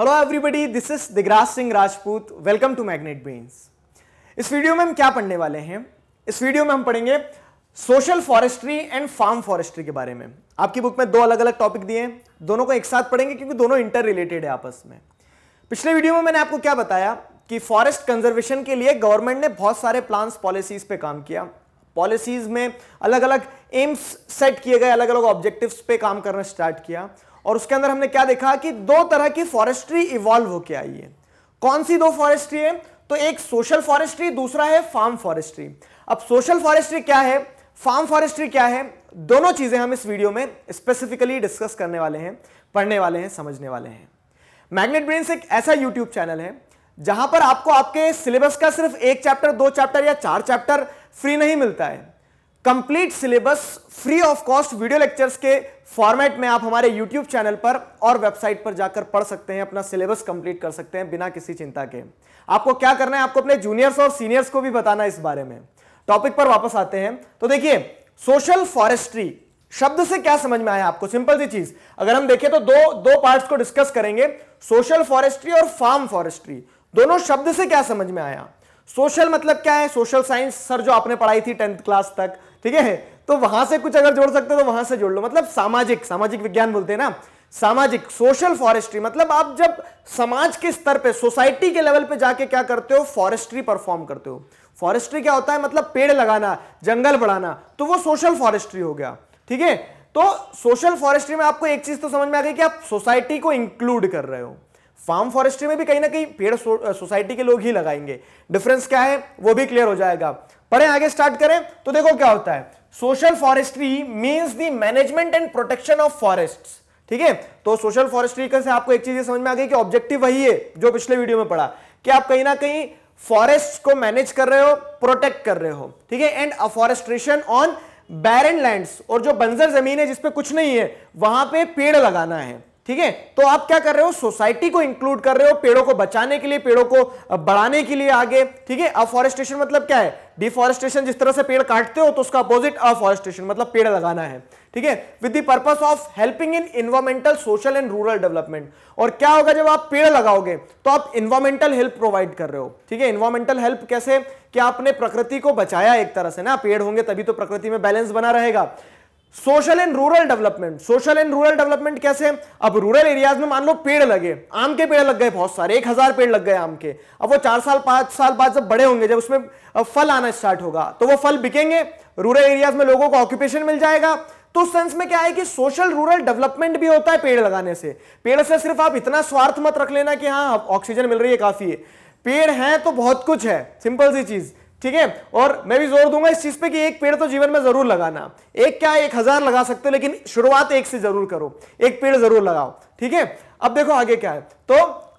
Hello everybody this is Digraj Singh Rajput welcome to Magnet Brains इस video में हम क्या पढ़ने वाले हैं इस वीडियो में हम पढ़ेंगे social forestry and farm forestry के बारे में आपकी बुक में दो अलग अलग टॉपिक दिए हैं दोनों को एक साथ पढ़ेंगे क्योंकि दोनों इंटर रिलेटेड है आपस में पिछले वीडियो में मैंने आपको क्या बताया कि फॉरेस्ट कंजर्वेशन के लिए गवर्नमेंट ने बहुत सारे प्लान्स पॉलिसीज पे काम किया पॉलिसीज में अलग अलग एम्स सेट किए गए अलग अलग ऑब्जेक्टिव्स पे काम करना स्टार्ट किया और उसके अंदर हमने क्या देखा कि दो तरह की फॉरेस्ट्री इवॉल्व होकर आई है कौन सी दो फॉरेस्ट्री है तो एक सोशल फॉरेस्ट्री दूसरा है फार्म फॉरेस्ट्री अब सोशल फॉरेस्ट्री क्या है फार्म फॉरेस्ट्री क्या है दोनों चीजें हम इस वीडियो में स्पेसिफिकली डिस्कस करने वाले हैं पढ़ने वाले हैं समझने वाले हैं मैग्नेट ब्रेन एक ऐसा यूट्यूब चैनल है जहां पर आपको आपके सिलेबस का सिर्फ एक चैप्टर दो चैप्टर या चार चैप्टर फ्री नहीं मिलता है complete syllabus free of cost video lectures के फॉर्मेट में आप हमारे यूट्यूब चैनल पर और वेबसाइट पर जाकर पढ़ सकते हैं अपना सिलेबस कंप्लीट कर सकते हैं बिना किसी चिंता के आपको क्या करना है आपको अपने जूनियर्स और सीनियर्स को भी बताना है इस बारे में टॉपिक पर वापस आते हैं तो देखिए सोशल फॉरेस्ट्री शब्द से क्या समझ में आया आपको सिंपल सी चीज अगर हम देखें तो दो दो पार्ट्स को डिस्कस करेंगे सोशल फॉरेस्ट्री और फार्म फॉरेस्ट्री दोनों शब्द से क्या समझ में आया सोशल मतलब क्या है सोशल साइंस सर जो आपने पढ़ाई थी टेंथ क्लास तक ठीक है तो वहां से कुछ अगर जोड़ सकते हो तो वहां से जोड़ लो मतलब सामाजिक सामाजिक विज्ञान बोलते हैं ना सामाजिक सोशल फॉरेस्ट्री मतलब आप जब समाज के स्तर पे सोसाइटी के लेवल पे जाके क्या करते हो फॉरेस्ट्री परफॉर्म करते हो फॉरेस्ट्री क्या होता है मतलब पेड़ लगाना जंगल बढ़ाना तो वो सोशल फॉरेस्ट्री हो गया ठीक है तो सोशल फॉरेस्ट्री में आपको एक चीज तो समझ में आ गई कि आप सोसाइटी को इंक्लूड कर रहे हो फार्म फॉरेस्ट्री में भी कहीं ना कहीं पेड़ सोसाइटी के लोग ही लगाएंगे डिफरेंस क्या है वो भी क्लियर हो जाएगा पढ़े आगे स्टार्ट करें तो देखो क्या होता है social forestry means the management and protection of forest ठीक है तो सोशल फॉरेस्ट्री से आपको एक चीज समझ में आ गई कि ऑब्जेक्टिव वही है जो पिछले वीडियो में पढ़ा कि आप कहीं ना कहीं फॉरेस्ट को मैनेज कर रहे हो प्रोटेक्ट कर रहे हो ठीक है and afforestation on barren lands और जो बंजर जमीन है जिसपे कुछ नहीं है वहां पे पेड़ लगाना है ठीक है तो आप क्या कर रहे हो सोसाइटी को इंक्लूड कर रहे हो पेड़ों को बचाने के लिए पेड़ों को बढ़ाने के लिए आगे ठीक है अफॉरेस्टेशन मतलब क्या है डिफॉरेस्टेशन जिस तरह से पेड़ काटते हो तो उसका अपोजिट अफॉरेस्टेशन मतलब पेड़ लगाना है ठीक है with the purpose of helping in environmental social and rural development और क्या होगा जब आप पेड़ लगाओगे तो आप इन्वायरमेंटल हेल्प प्रोवाइड कर रहे हो ठीक है इन्वायरमेंटल हेल्प कैसे कि आपने प्रकृति को बचाया एक तरह से ना पेड़ होंगे तभी तो प्रकृति में बैलेंस बना रहेगा social and rural development social and rural development कैसे अब रूरल एरियाज में मान लो पेड़ लगे आम के पेड़ लग गए बहुत सारे एक हजार पेड़ लग गए आम के अब वो चार साल पांच साल बाद जब बड़े होंगे जब उसमें फल आना स्टार्ट होगा तो वो फल बिकेंगे रूरल एरियाज में लोगों को ऑक्यूपेशन मिल जाएगा तो सेंस में क्या है कि सोशल रूरल डेवलपमेंट भी होता है पेड़ लगाने से पेड़ से सिर्फ आप इतना स्वार्थ मत रख लेना कि हाँ ऑक्सीजन मिल रही है काफी है पेड़ है तो बहुत कुछ है सिंपल सी चीज ठीक है और मैं भी जोर दूंगा इस चीज पे कि एक पेड़ तो जीवन में जरूर लगाना एक क्या एक हजार लगा सकते हो लेकिन शुरुआत एक से जरूर करो एक पेड़ जरूर लगाओ ठीक है अब देखो आगे क्या है तो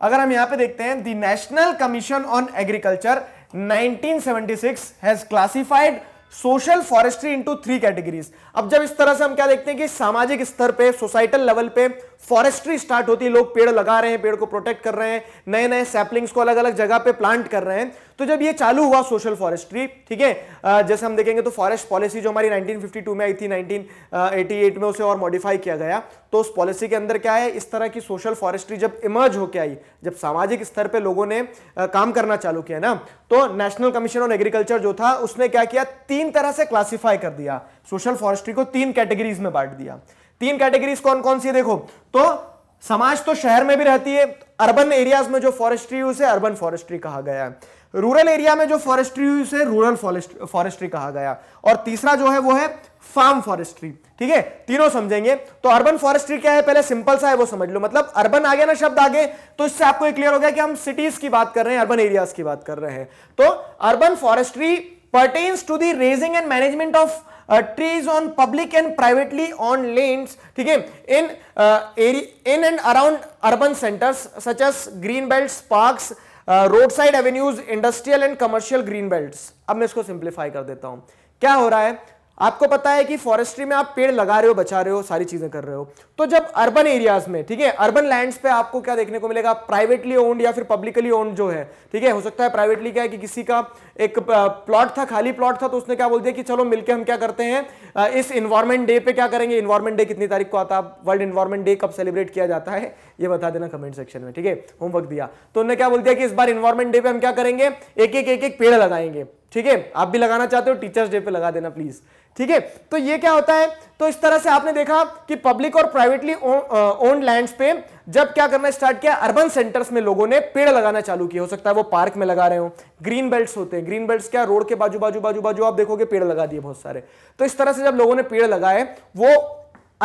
अगर हम यहां पे देखते हैं the national commission on agriculture 1976 has classified social forestry into three categories अब जब इस तरह से हम क्या देखते हैं कि सामाजिक स्तर पे सोसाइटल लेवल पे फॉरेस्ट्री स्टार्ट होती है लोग पेड़ लगा रहे हैं पेड़ को प्रोटेक्ट कर रहे हैं नए नए सैपलिंग्स को अलग अलग जगह पे प्लांट कर रहे हैं तो जब ये चालू हुआ सोशल फॉरेस्ट्री ठीक है जैसे हम देखेंगे तो फॉरेस्ट पॉलिसी जो हमारी 1952 में आई थी 1988 में उसे और मॉडिफाई किया गया तो उस पॉलिसी के अंदर क्या है इस तरह की सोशल फॉरेस्ट्री जब इमर्ज होकर आई जब सामाजिक स्तर पर लोगों ने काम करना चालू किया ना तो नेशनल कमीशन ऑन एग्रीकल्चर जो था उसने क्या किया तीन तरह से क्लासीफाई कर दिया सोशल फॉरेस्ट्री को तीन कैटेगरीज में बांट दिया तीन कैटेगरी कौन कौन सी देखो तो समाज तो शहर में भी रहती है अर्बन एरियाज में जो फॉरेस्ट्री यूज है अर्बन फॉरेस्ट्री कहा गया है रूरल एरिया में जो फॉरेस्ट्री यूज है रूरल फॉरेस्ट्री कहा गया और तीसरा जो है वो है फार्म फॉरेस्ट्री ठीक है तीनों समझेंगे तो अर्बन फॉरेस्ट्री क्या है पहले सिंपल सा है वो समझ लो मतलब अर्बन आ गया ना शब्द आगे तो इससे आपको क्लियर हो गया कि हम सिटीज की बात कर रहे हैं अर्बन एरियाज की बात कर रहे हैं तो urban forestry pertains to the raising and management of trees on public and privately on lands ठीक है in area in and around urban centres such as green belt parks road side avenues industrial and commercial green belt अब मैं इसको simplify कर देता हूं क्या हो रहा है आपको पता है कि फॉरेस्ट्री में आप पेड़ लगा रहे हो बचा रहे हो सारी चीजें कर रहे हो तो जब अर्बन एरियाज में ठीक है अर्बन लैंड्स पे आपको क्या देखने को मिलेगा प्राइवेटली ओन्ड या फिर पब्लिकली ओन्ड जो है ठीक है हो सकता है प्राइवेटली क्या है कि किसी का एक प्लॉट था खाली प्लॉट था तो उसने क्या बोल दिया कि चलो मिलकर हम क्या करते हैं इस इन्वायरमेंट डे पे क्या करेंगे इन्वायरमेंट डे कितनी तारीख को आता है वर्ल्ड इन्वायरमेंट डे कब सेलिब्रेट किया जाता है ये बता देना कमेंट सेक्शन में ठीक है होमवर्क दिया तो उन्होंने क्या बोल दिया कि इस बार इन्वायरमेंट डे पे हम क्या करेंगे एक एक एक एक पेड़ लगाएंगे ठीक है आप भी लगाना चाहते हो टीचर्स डे पे लगा देना प्लीज ठीक है तो ये क्या होता है तो इस तरह से आपने देखा कि पब्लिक और प्राइवेटली ओन लैंड्स पे जब क्या करना स्टार्ट किया अर्बन सेंटर्स में लोगों ने पेड़ लगाना चालू किया हो सकता है वो पार्क में लगा रहे हो ग्रीन बेल्ट्स होते हैं ग्रीन बेल्ट्स क्या रोड के बाजू बाजू बाजू बाजू आप देखोगे पेड़ लगा दिए बहुत सारे तो इस तरह से जब लोगों ने पेड़ लगाए वो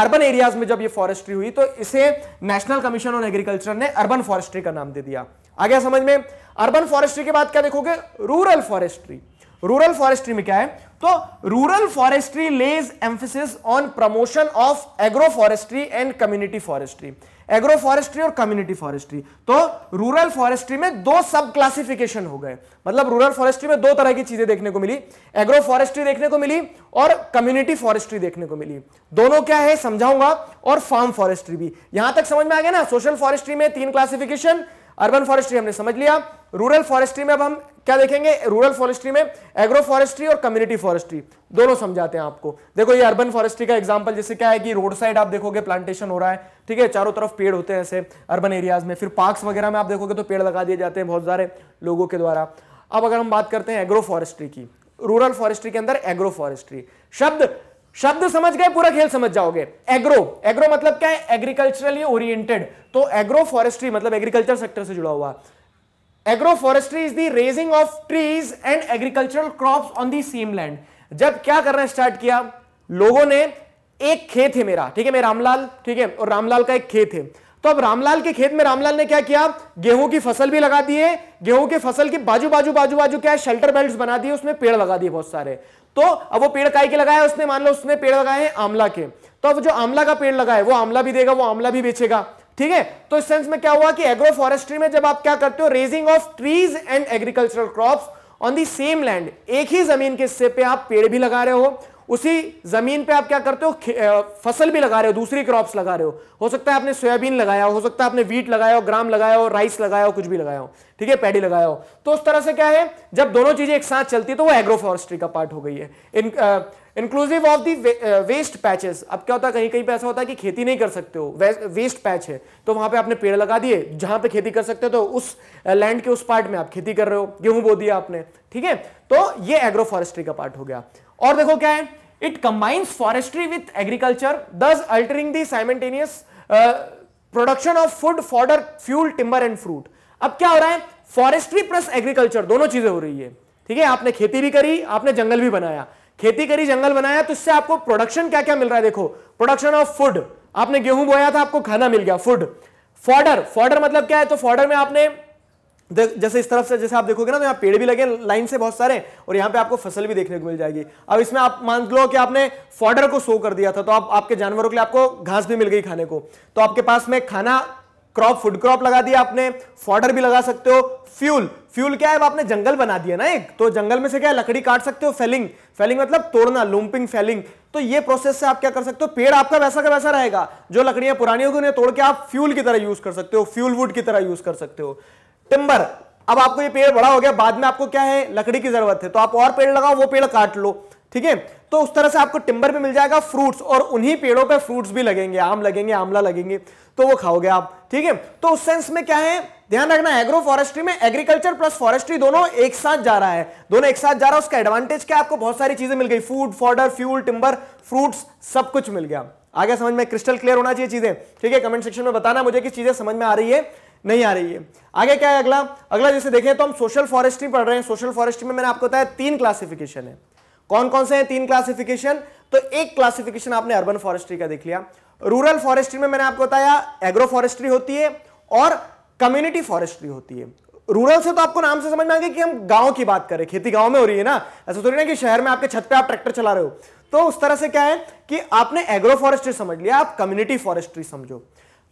अर्बन एरियाज में जब ये फॉरेस्ट्री हुई तो इसे नेशनल कमीशन ऑन एग्रीकल्चर ने अर्बन फॉरेस्ट्री का नाम दे दिया आ गया समझ में अर्बन फॉरेस्ट्री के बाद क्या देखोगे रूरल फॉरेस्ट्री रूरल फॉरेस्ट्री में क्या है तो rural forestry lays emphasis on promotion of agro forestry and community forestry agro forestry और कम्युनिटी फॉरेस्ट्री तो रूरल फॉरेस्ट्री में दो सब क्लासिफिकेशन हो गए मतलब रूरल फॉरेस्ट्री में दो तरह की चीजें देखने को मिली एग्रो फॉरेस्ट्री देखने को मिली और कम्युनिटी फॉरेस्ट्री देखने को मिली दोनों क्या है समझाऊंगा और फार्म फॉरेस्ट्री भी यहां तक समझ में आ गया ना सोशल फॉरेस्ट्री में तीन क्लासिफिकेशन अर्बन फॉरेस्ट्री हमने समझ लिया रूरल फॉरेस्ट्री में अब हम क्या देखेंगे रूरल फॉरेस्ट्री में एग्रो फॉरेस्ट्री और कम्युनिटी फॉरेस्ट्री दोनों समझाते हैं आपको देखो ये अर्बन फॉरेस्ट्री का एग्जांपल जैसे क्या है कि रोड साइड आप देखोगे प्लांटेशन हो रहा है ठीक है चारों तरफ पेड़ होते हैं ऐसे अर्बन एरियाज में फिर पार्क्स वगैरह में आप देखोगे तो पेड़ लगा दिए जाते हैं बहुत सारे लोगों के द्वारा अब अगर हम बात करते हैं एग्रो फॉरेस्ट्री की रूरल फॉरेस्ट्री के अंदर एग्रो फॉरेस्ट्री शब्द शब्द समझ गए पूरा खेल समझ जाओगे एग्रो एग्रो मतलब क्या है एग्रीकल्चरली ओरिएंटेड तो एग्रो फॉरेस्ट्री मतलब एग्रीकल्चर सेक्टर से जुड़ा हुआ agro forestry is the raising of trees and agricultural crop on the same land जब क्या करना स्टार्ट किया लोगों ने एक खेत है मेरा ठीक है मैं रामलाल ठीक है और रामलाल का एक खेत है तो अब रामलाल के खेत में रामलाल ने क्या किया गेहूं की फसल भी लगा दिए गेहूं के फसल के बाजू बाजू बाजू बाजू क्या है शेल्टर बेल्ट बना दिए उसमें पेड़ लगा दिए बहुत सारे तो अब वो पेड़ काई के लगाया उसने मान लो उसने पेड़ लगाए हैं आमला के तो अब जो आमला का पेड़ लगा है वो आमला भी देगा वो आमला भी बेचेगा ठीक है तो इस सेंस में क्या हुआ कि एग्रो फॉरेस्ट्री में जब आप क्या करते हो raising of trees and agricultural crops on the same land एक ही जमीन के हिस्से पे आप पेड़ भी लगा रहे हो उसी जमीन पे आप क्या करते हो फसल भी लगा रहे हो दूसरी क्रॉप्स लगा रहे हो हो सकता है आपने सोयाबीन लगाया हो सकता है आपने वीट लगाया हो ग्राम लगाया हो राइस लगाया हो कुछ भी लगाया हो ठीक है पैडी लगाया हो तो उस तरह से क्या है जब दोनों चीजें एक साथ चलती है तो वो एग्रोफॉरेस्ट्री का पार्ट हो गई है in inclusive of the waste patches अब क्या होता है कहीं कहीं पे ऐसा होता है कि खेती नहीं कर सकते हो वेस्ट पैच है तो वहां पे आपने पेड़ लगा दिए जहां पे खेती कर सकते हो तो उस लैंड के उस पार्ट में आप खेती कर रहे हो गेहूं बो दिया आपने ठीक है तो ये एग्रोफॉरेस्ट्री का पार्ट हो गया और देखो क्या है it combines forestry with agriculture thus altering the simultaneous production of food fodder fuel timber and fruit अब क्या हो रहा है फॉरेस्ट्री प्लस एग्रीकल्चर दोनों चीजें हो रही है ठीक है आपने खेती भी करी आपने जंगल भी बनाया खेती करी जंगल बनाया तो इससे आपको प्रोडक्शन क्या क्या मिल रहा है देखो प्रोडक्शन ऑफ फूड आपने गेहूं बोया था आपको खाना मिल गया फूड फॉर्डर फॉर्डर मतलब क्या है तो फॉर्डर में आपने जैसे इस तरफ से जैसे आप देखोगे ना तो यहाँ पेड़ भी लगे लाइन से बहुत सारे और यहाँ पे आपको फसल भी देखने को मिल जाएगी अब इसमें आप मान लो कि आपने फॉर्डर को सो कर दिया था तो आप आपके जानवरों के लिए आपको घास भी मिल गई खाने को तो आपके पास में खाना क्रॉप फूड क्रॉप लगा दिया आपने फॉर्डर भी लगा सकते हो फ्यूल फ्यूल क्या है आपने जंगल बना दिया ना एक तो जंगल में से क्या है लकड़ी काट सकते हो फेलिंग फेलिंग मतलब तोड़ना लूम्पिंग फेलिंग तो ये प्रोसेस से आप क्या कर सकते हो पेड़ आपका वैसा का वैसा रहेगा जो लकड़ियां पुरानी होगी उन्हें तोड़ के आप फ्यूल की तरह यूज कर सकते हो फ्यूल वुड की तरह यूज कर सकते हो टिम्बर अब आपको ये पेड़ बड़ा हो गया बाद में आपको क्या है लकड़ी की जरूरत है तो आप और पेड़ लगाओ वो पेड़ काट लो ठीक है तो उस तरह से आपको टिम्बर भी मिल जाएगा फ्रूट्स और उन्हीं पेड़ों पे फ्रूट्स भी लगेंगे आम लगेंगे आमला लगेंगे तो वो खाओगे आप ठीक है तो उस सेंस में क्या है ध्यान रखना एग्रो फॉरेस्ट्री में एग्रीकल्चर प्लस फॉरेस्ट्री दोनों एक साथ जा रहा है दोनों एक साथ जा रहा है उसका एडवांटेज क्या आपको बहुत सारी चीजें मिल गई food fodder fuel timber fruits सब कुछ मिल गया आगे समझ में क्रिस्टल क्लियर होना चाहिए चीजें ठीक है कमेंट सेक्शन में बताना मुझे किस चीजें समझ में आ रही है नहीं आ रही है आगे क्या है अगला अगला जैसे देखें तो हम सोशल फॉरेस्ट्री पढ़ रहे हैं सोशल फॉरेस्ट्री में मैंने आपको बताया तीन क्लासिफिकेशन है कौन कौन से हैं तीन क्लासिफिकेशन तो एक क्लासिफिकेशन आपने अर्बन फॉरेस्ट्री का देख लिया रूरल फॉरेस्ट्री में मैंने आपको बताया एग्रो फॉरेस्ट्री होती है और कम्युनिटी फॉरेस्ट्री होती है रूरल से तो आपको नाम से समझ में आएगा कि हम गांव की बात करें खेती गांव में हो रही है ना ऐसा थोड़ी ना कि शहर में आपके छत पे आप ट्रैक्टर चला रहे हो तो उस तरह से क्या है कि आपने एग्रो फॉरेस्ट्री समझ लिया आप कम्युनिटी फॉरेस्ट्री समझो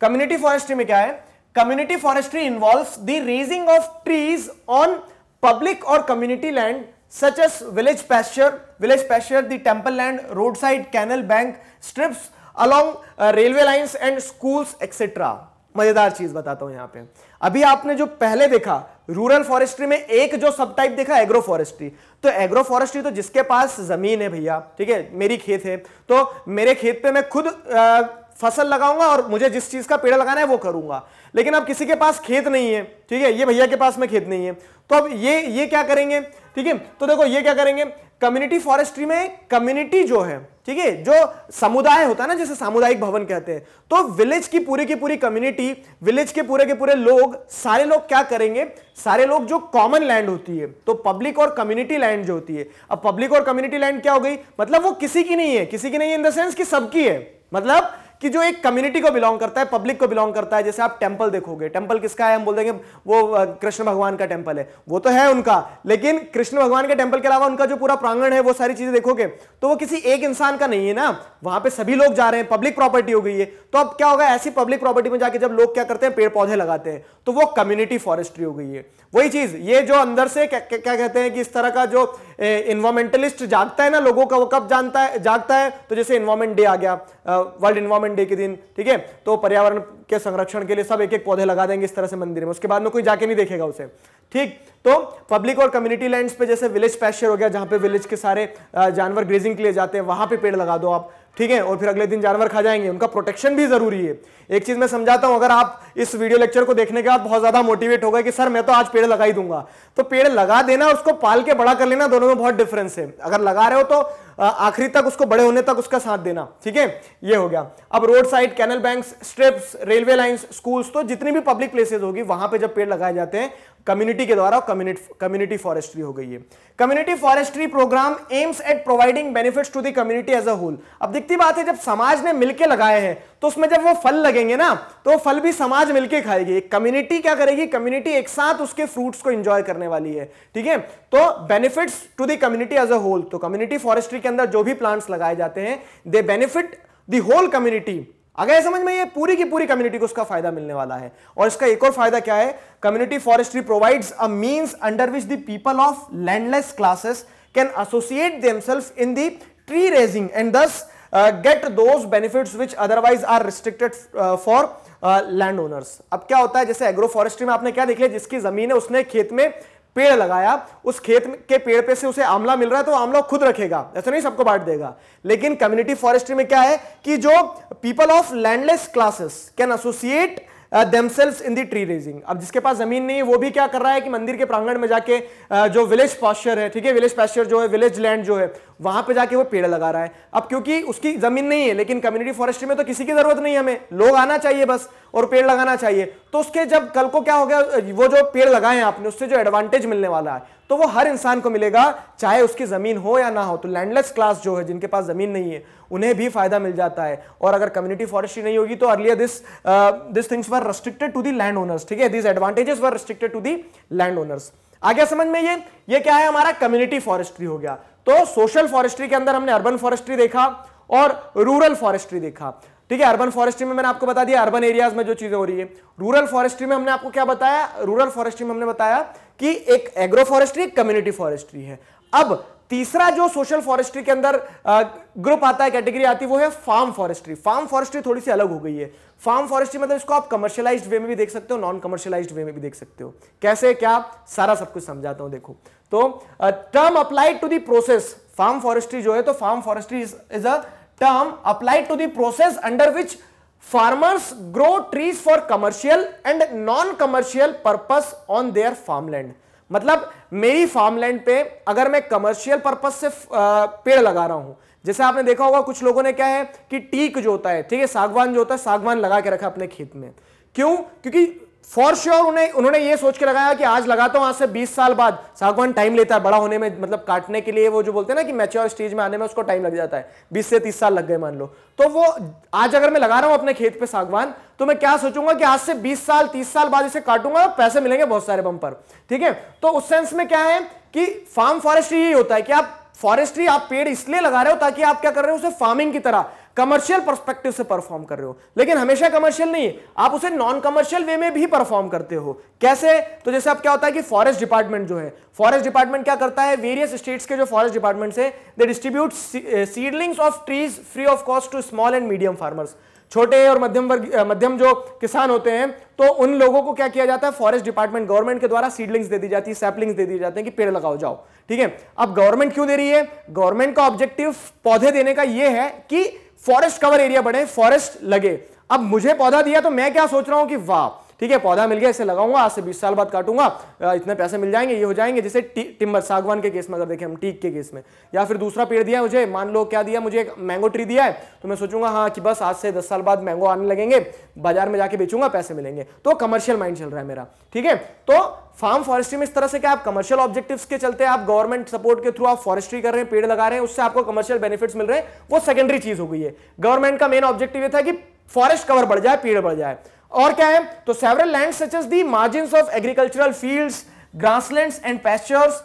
कम्युनिटी फॉरेस्ट्री में क्या है community forestry involve the raising of trees on public और community land such as village pasture village pasture the land road side canal bank strips along railway lines and schools etcetera मजेदार चीज बताता हूं यहां पे अभी आपने जो पहले देखा रूरल फॉरेस्ट्री में एक जो सब टाइप देखा एग्रो फॉरेस्ट्री तो एग्रो फॉरेस्ट्री तो जिसके पास जमीन है भैया ठीक है मेरी खेत है तो मेरे खेत पे मैं खुद फसल लगाऊंगा और मुझे जिस चीज का पेड़ लगाना है वो करूंगा लेकिन अब किसी के पास खेत नहीं है ठीक है ये भैया के पास में खेत नहीं है तो अब ये ये क्या करेंगे ठीक है तो देखो ये क्या करेंगे कम्युनिटी फॉरेस्ट्री में कम्युनिटी जो है ठीक है जो समुदाय होता है ना जैसे सामुदायिक भवन कहते हैं तो विलेज की पूरी की पूरी कम्युनिटी विलेज के पूरे के पूरे लोग सारे लोग क्या करेंगे सारे लोग जो कॉमन लैंड होती है तो पब्लिक और कम्युनिटी लैंड जो होती है अब पब्लिक और कम्युनिटी लैंड क्या हो गई मतलब वो किसी की नहीं है किसी की नहीं है इन द सेंस की सबकी है मतलब कि जो एक कम्युनिटी को बिलोंग करता है पब्लिक को बिलोंग करता है जैसे आप टेंपल देखोगे टेंपल किसका है हम बोल देंगे वो कृष्ण भगवान का टेंपल है वो तो है उनका लेकिन कृष्ण भगवान के टेंपल के अलावा उनका जो पूरा प्रांगण है वो सारी चीजें देखोगे तो वो किसी एक इंसान का नहीं है ना वहां पर सभी लोग जा रहे हैं पब्लिक प्रॉपर्टी हो गई है तो अब क्या होगा ऐसी पब्लिक प्रॉपर्टी में जाके जब लोग क्या करते हैं पेड़ पौधे लगाते हैं तो वो कम्युनिटी फॉरेस्ट्री हो गई है वही चीज ये जो अंदर से क्या कहते हैं कि इस तरह का जो इन्वायरमेंटलिस्ट जागता है ना लोगों का वो कब जानता है जागता है तो जैसे इन्वायरमेंट डे आ गया वर्ल्ड इन्वायरमेंट इन्वायरमेंट डे के दिन ठीक है तो पर्यावरण के संरक्षण के लिए सब एक एक पौधे लगा देंगे इस तरह से मंदिर में उसके बाद में कोई जाके नहीं देखेगा उसे ठीक तो पब्लिक और कम्युनिटी लैंड्स पे जैसे विलेज पैश्चर हो गया जहां पे विलेज के सारे जानवर ग्रेजिंग के लिए जाते हैं वहां पे पेड़ लगा दो आप ठीक है और फिर अगले दिन जानवर खा जाएंगे उनका प्रोटेक्शन भी जरूरी है एक चीज मैं समझाता हूं अगर आप इस वीडियो लेक्चर को देखने के बाद बहुत ज्यादा मोटिवेट हो गए कि सर मैं तो आज पेड़ लगा ही दूंगा तो पेड़ लगा देना उसको पाल के बड़ा कर लेना दोनों में बहुत डिफरेंस है अगर लगा रहे हो तो आखिरी तक उसको बड़े होने तक उसका साथ देना ठीक है ये हो गया अब road side canal bank strips railway line schools तो जितनी भी पब्लिक प्लेसेज होगी वहां पर जब पेड़ लगाए जाते हैं कम्युनिटी के द्वारा कम्युनिटी फॉरेस्ट्री हो गई है community forestry programme aims at providing benefits to the community as a whole अब दिखती बात है जब समाज ने मिलके लगाए हैं तो उसमें जब वो फल लगेंगे ना तो फल भी समाज मिलके खाएगी कम्युनिटी क्या करेगी कम्युनिटी एक साथ उसके फ्रूट्स को एंजॉय करने वाली है ठीक है तो benefits to the community as a whole तो कम्युनिटी फॉरेस्ट्री के अंदर जो भी प्लांट्स लगाए जाते हैं they benefit the whole community अगर समझ में ये पूरी की पूरी कम्युनिटी को उसका फायदा मिलने वाला है और इसका एक और फायदा क्या है community forestry provides a means under which the people of landless classes can associate themselves in the tree raising and thus get those benefits which otherwise are restricted for land owners अब क्या होता है जैसे agro forestry में आपने क्या देखिए जिसकी जमीन है उसने खेत में पेड़ लगाया उस खेत के पेड़ पे से उसे आमला मिल रहा है तो आमला खुद रखेगा ऐसा नहीं सबको बांट देगा लेकिन कम्युनिटी फॉरेस्ट्री में क्या है कि जो people of landless classes can associate Uh, themselves in the tree raising. अब जिसके पास जमीन नहीं है वो भी क्या कर रहा है कि मंदिर के प्रांगण में जाके uh, जो विलेज पॉस्चर है ठीक है विलेज पॉस्चर जो है विलेज लैंड जो है वहां पे जाके वो पेड़ लगा रहा है अब क्योंकि उसकी जमीन नहीं है लेकिन कम्युनिटी फॉरेस्ट्री में तो किसी की जरूरत नहीं हमें लोग आना चाहिए बस और पेड़ लगाना चाहिए तो उसके जब कल को क्या हो गया uh, वो जो पेड़ लगाए हैं आपने उससे जो एडवांटेज मिलने वाला है तो वो हर इंसान को मिलेगा चाहे उसकी जमीन हो या ना हो तो लैंडलेस क्लास जो है जिनके पास जमीन नहीं है उन्हें भी फायदा मिल जाता है और अगर कम्युनिटी फॉरेस्ट्री नहीं होगी तो earlier this this things were restricted to the land owners ठीक है this advantages were restricted to the land owners आ गया समझ में ये ये क्या है हमारा कम्युनिटी फॉरेस्ट्री हो गया तो सोशल फॉरेस्ट्री के अंदर हमने अर्बन फॉरेस्ट्री देखा और रूरल फॉरेस्ट्री देखा ठीक है अर्बन फॉरेस्ट्री में मैंने आपको बता दिया अर्बन एरियाज में जो चीजें हो रही है रूरल फॉरेस्ट्री में हमने आपको क्या बताया रूरल फॉरेस्ट्री में हमने बताया कि एक एग्रो फॉरेस्ट्री एक कम्युनिटी फॉरेस्ट्री है अब तीसरा जो सोशल फॉरेस्ट्री के अंदर ग्रुप आता है कैटेगरी आती है वो है फार्म फॉरेस्ट्री फार्म फॉरेस्ट्री थोड़ी सी अलग हो गई है फार्म फॉरेस्ट्री मतलब इसको आप कमर्शियलाइज्ड वे में भी देख सकते हो नॉन कमर्शियलाइज्ड वे में भी देख सकते हो कैसे क्या सारा सब कुछ समझाता हूं देखो तो term applied to the process farm forestry जो है तो farm forestry is a term applied to the process under which farmers grow trees for commercial and non commercial purpose on their farmland मतलब मेरी फार्मलैंड पे अगर मैं commercial purpose से पेड़ लगा रहा हूं जैसे आपने देखा होगा कुछ लोगों ने क्या है कि टीक जो होता है ठीक है सागवान जो होता है सागवान लगा के रखा अपने खेत में क्यों क्योंकि फॉर श्योर sure उन्हें उन्होंने ये सोच के लगाया कि आज लगाता तो हूं आज से 20 साल बाद सागवान टाइम लेता है बड़ा होने में मतलब काटने के लिए वो जो बोलते हैं ना कि मैच्योर स्टेज में आने में उसको टाइम लग जाता है 20 से 30 साल लग गए मान लो तो वो आज अगर मैं लगा रहा हूं अपने खेत पे सागवान तो मैं क्या सोचूंगा कि आज से 20 साल 30 साल बाद इसे काटूंगा पैसे मिलेंगे बहुत सारे बम ठीक है तो उस सेंस में क्या है कि फार्म फॉरेस्ट्री यही होता है कि आप फॉरेस्ट्री आप पेड़ इसलिए लगा रहे हो ताकि आप क्या कर रहे हो उसे फार्मिंग की तरह कमर्शियल परस्पेक्टिव से परफॉर्म कर रहे हो लेकिन हमेशा कमर्शियल नहीं है आप उसे नॉन कमर्शियल वे में भी परफॉर्म करते हो कैसे तो जैसे आप क्या होता है कि फॉरेस्ट डिपार्टमेंट जो है फॉरेस्ट डिपार्टमेंट क्या करता है वेरियस स्टेट्स के जो फॉरेस्ट डिपार्टमेंट है they distribute seedlings of trees free of cost to small and medium farmers छोटे और मध्यम वर्ग मध्यम जो किसान होते हैं तो उन लोगों को क्या किया जाता है फॉरेस्ट डिपार्टमेंट गवर्नमेंट के द्वारा सीडलिंग्स दे दी जाती है सैपलिंग्स दे दिए जाते हैं कि पेड़ लगाओ जाओ ठीक है अब गवर्नमेंट क्यों दे रही है गवर्नमेंट का ऑब्जेक्टिव पौधे देने का यह है कि फॉरेस्ट कवर एरिया बढ़े फॉरेस्ट लगे अब मुझे पौधा दिया तो मैं क्या सोच रहा हूं कि वाह ठीक है पौधा मिल गया इसे लगाऊंगा आज से बीस साल बाद काटूंगा इतने पैसे मिल जाएंगे ये हो जाएंगे जैसे टिम्बर सागवान के केस में अगर देखें हम टीक के केस में या फिर दूसरा पेड़ दिया मुझे मान लो क्या दिया मुझे एक मैंगो ट्री दिया है तो मैं सोचूंगा हाँ कि बस आज से दस साल बाद मैंगो आने लगेंगे बाजार में जाके बेचूंगा पैसे मिलेंगे तो कमर्शियल माइंड चल रहा है मेरा ठीक है तो फार्म फॉरेस्ट्री में इस तरह से क्या आप कमर्शियल ऑब्जेक्टिव्स के चलते आप गवर्नमेंट सपोर्ट के थ्रू आप फॉरेस्ट्री कर रहे हैं पेड़ लगा रहे हैं उससे आपको कमर्शियल बेनिफिट्स मिल रहे हैं वो सेकेंडरी चीज हो गई है गवर्नमेंट का मेन ऑब्जेक्टिव ये था कि फॉरेस्ट कवर बढ़ जाए पेड़ बढ़ जाए और क्या है तो several land such as the margin of agricultural field grassland and pastures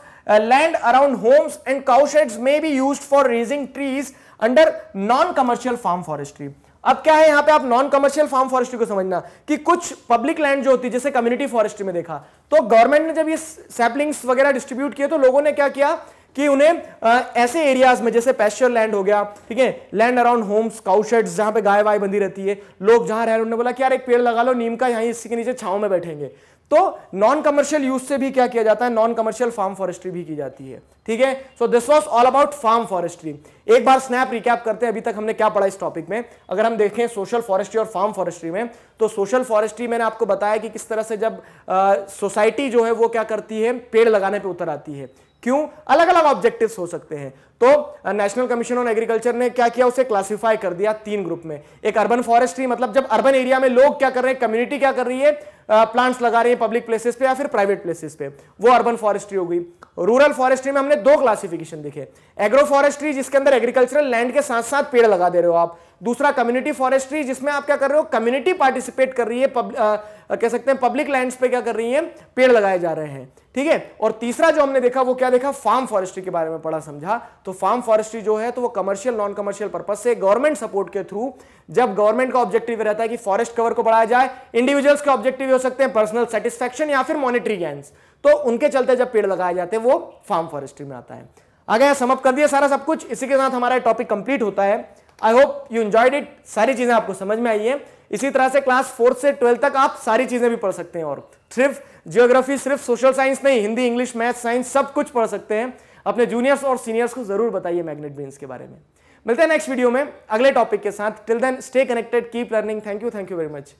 land around homes and cowshed may be use for raising trees under non commercial farm forestry अब क्या है यहां पे आप नॉन कमर्शियल फार्म फॉरेस्ट्री को समझना कि कुछ पब्लिक लैंड जो होती है जैसे कम्युनिटी फॉरेस्ट्री में देखा तो गवर्नमेंट ने जब ये सैपलिंग्स वगैरह डिस्ट्रीब्यूट किए तो लोगों ने क्या किया कि उन्हें ऐसे एरियाज में जैसे पेस्टर लैंड हो गया ठीक है लैंड अराउंड होम्स काउशेड्स जहां पे गाय वाय बंदी रहती है लोग जहां रह रहे उन्होंने बोला कि यार एक पेड़ लगा लो नीम का यहाँ इसी के नीचे छाव में बैठेंगे तो नॉन कमर्शियल यूज से भी क्या किया जाता है नॉन कमर्शियल फार्म फॉरेस्ट्री भी की जाती है ठीक है so this was all about farm forestry एक बार स्नैप रिकैप करते हैं अभी तक हमने क्या पढ़ा इस टॉपिक में अगर हम देखें सोशल फॉरेस्ट्री और फार्म फॉरेस्ट्री में तो सोशल फॉरेस्ट्री मैंने आपको बताया कि किस तरह से जब सोसाइटी जो है वो क्या करती है पेड़ लगाने पर उतर आती है क्यों अलग अलग ऑब्जेक्टिव्स हो सकते हैं तो नेशनल कमीशन ऑन एग्रीकल्चर ने क्या किया उसे क्लासिफाई कर दिया तीन ग्रुप में एक अर्बन फॉरेस्ट्री मतलब जब अर्बन एरिया में लोग क्या कर रहे हैं कम्युनिटी क्या कर रही है प्लांट्स लगा रही है पब्लिक प्लेसेस पे या फिर प्राइवेट प्लेसेस पे वो अर्बन फॉरेस्ट्री हो गई रूरल फॉरेस्ट्री में हमने दो क्लासिफिकेशन देखे एग्रो फॉरेस्ट्री जिसके अंदर एग्रीकल्चरल लैंड के साथ साथ पेड़ लगा दे रहे हो आप दूसरा कम्युनिटी फॉरेस्ट्री जिसमें आप क्या कर रहे हो कम्युनिटी पार्टिसिपेट कर रही है पब, आ, कह सकते हैं पब्लिक लैंड्स पे क्या कर रही है पेड़ लगाए जा रहे हैं ठीक है और तीसरा जो हमने देखा वो क्या देखा फार्म फॉरेस्ट्री के बारे में पढ़ा समझा तो फार्म फॉरेस्ट्री जो है तो वो कमर्शियल नॉन कमर्शियल पर्पज से गवर्नमेंट सपोर्ट के थ्रू जब गवर्नमेंट का ऑब्जेक्टिव रहता है कि फॉरेस्ट कवर को बढ़ाया जाए इंडिविजुअल्स के ऑब्जेक्टिव हो सकते हैं पर्सनल सेटिस्फेक्शन या फिर मॉनिटरी गैंस तो उनके चलते जब पेड़ लगाए जाते हैं वो फार्म फॉरेस्ट्री में आता है आगे समअप कर दिया सारा सब कुछ इसी के साथ हमारा टॉपिक कंप्लीट होता है I hope you enjoyed it सारी चीज़ें आपको समझ में आई है इसी तरह से क्लास फोर्थ से ट्वेल्थ तक आप सारी चीज़ें भी पढ़ सकते हैं और सिर्फ जियोग्राफी सिर्फ सोशल साइंस नहीं हिंदी इंग्लिश मैथ साइंस सब कुछ पढ़ सकते हैं अपने जूनियर्स और सीनियर्स को जरूर बताइए मैग्नेट बीन्स के बारे में मिलते हैं नेक्स्ट वीडियो में अगले टॉपिक के साथ till then stay connected keep learning thank you thank you very much